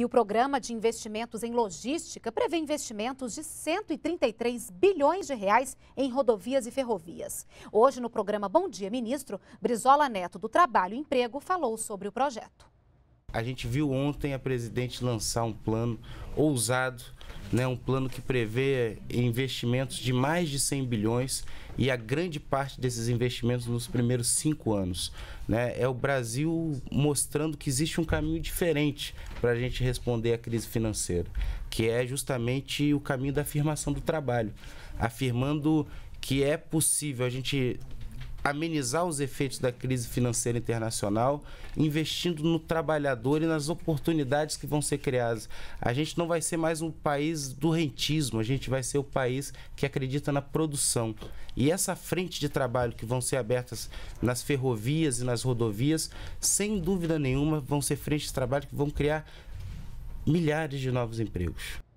E o Programa de Investimentos em Logística prevê investimentos de 133 bilhões de reais em rodovias e ferrovias. Hoje, no programa Bom Dia Ministro, Brizola Neto, do Trabalho e Emprego, falou sobre o projeto a gente viu ontem a presidente lançar um plano ousado, né, um plano que prevê investimentos de mais de 100 bilhões e a grande parte desses investimentos nos primeiros cinco anos. Né? É o Brasil mostrando que existe um caminho diferente para a gente responder à crise financeira, que é justamente o caminho da afirmação do trabalho, afirmando que é possível a gente amenizar os efeitos da crise financeira internacional, investindo no trabalhador e nas oportunidades que vão ser criadas. A gente não vai ser mais um país do rentismo, a gente vai ser o país que acredita na produção. E essa frente de trabalho que vão ser abertas nas ferrovias e nas rodovias, sem dúvida nenhuma, vão ser frentes de trabalho que vão criar milhares de novos empregos.